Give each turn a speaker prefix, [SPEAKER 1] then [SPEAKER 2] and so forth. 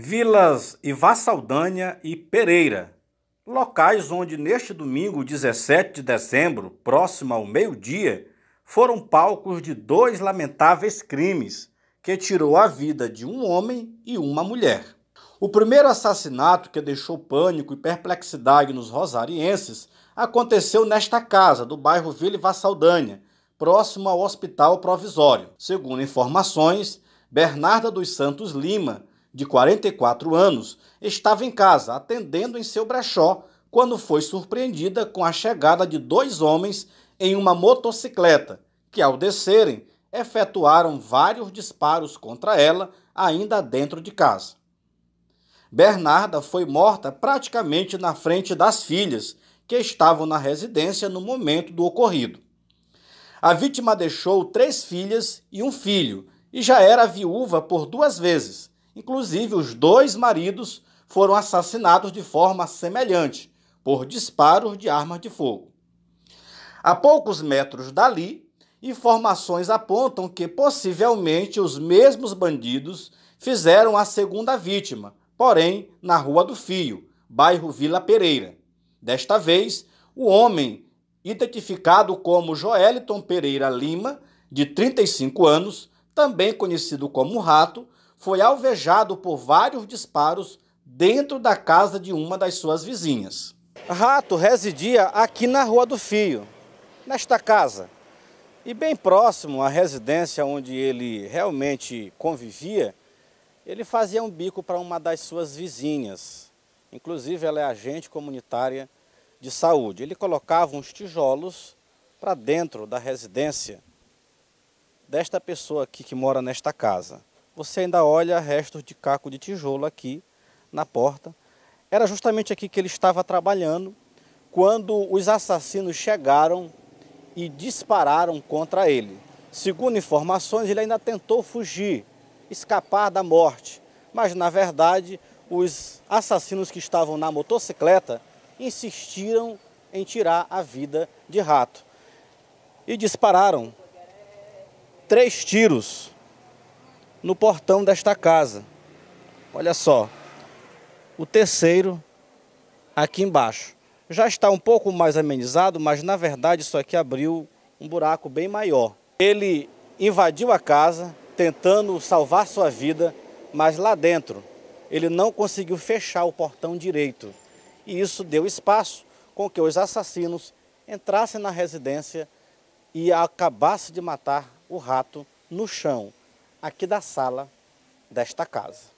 [SPEAKER 1] vilas Ivassaudânia e Pereira, locais onde neste domingo 17 de dezembro, próximo ao meio-dia, foram palcos de dois lamentáveis crimes que tirou a vida de um homem e uma mulher. O primeiro assassinato que deixou pânico e perplexidade nos rosarienses aconteceu nesta casa do bairro Vila Vassaudânia, próximo ao Hospital Provisório. Segundo informações, Bernarda dos Santos Lima, de 44 anos, estava em casa atendendo em seu brechó quando foi surpreendida com a chegada de dois homens em uma motocicleta, que ao descerem efetuaram vários disparos contra ela ainda dentro de casa. Bernarda foi morta praticamente na frente das filhas, que estavam na residência no momento do ocorrido. A vítima deixou três filhas e um filho e já era viúva por duas vezes Inclusive, os dois maridos foram assassinados de forma semelhante, por disparos de armas de fogo. A poucos metros dali, informações apontam que possivelmente os mesmos bandidos fizeram a segunda vítima, porém na Rua do Fio, bairro Vila Pereira. Desta vez, o homem, identificado como Joeliton Pereira Lima, de 35 anos, também conhecido como Rato, foi alvejado por vários disparos dentro da casa de uma das suas vizinhas. Rato residia aqui na Rua do Fio, nesta casa. E bem próximo à residência onde ele realmente convivia, ele fazia um bico para uma das suas vizinhas. Inclusive, ela é agente comunitária de saúde. Ele colocava uns tijolos para dentro da residência desta pessoa aqui que mora nesta casa você ainda olha restos de caco de tijolo aqui na porta. Era justamente aqui que ele estava trabalhando quando os assassinos chegaram e dispararam contra ele. Segundo informações, ele ainda tentou fugir, escapar da morte, mas na verdade os assassinos que estavam na motocicleta insistiram em tirar a vida de rato e dispararam três tiros no portão desta casa. Olha só, o terceiro aqui embaixo. Já está um pouco mais amenizado, mas na verdade isso aqui abriu um buraco bem maior. Ele invadiu a casa tentando salvar sua vida, mas lá dentro ele não conseguiu fechar o portão direito. E isso deu espaço com que os assassinos entrassem na residência e acabassem de matar o rato no chão aqui da sala desta casa.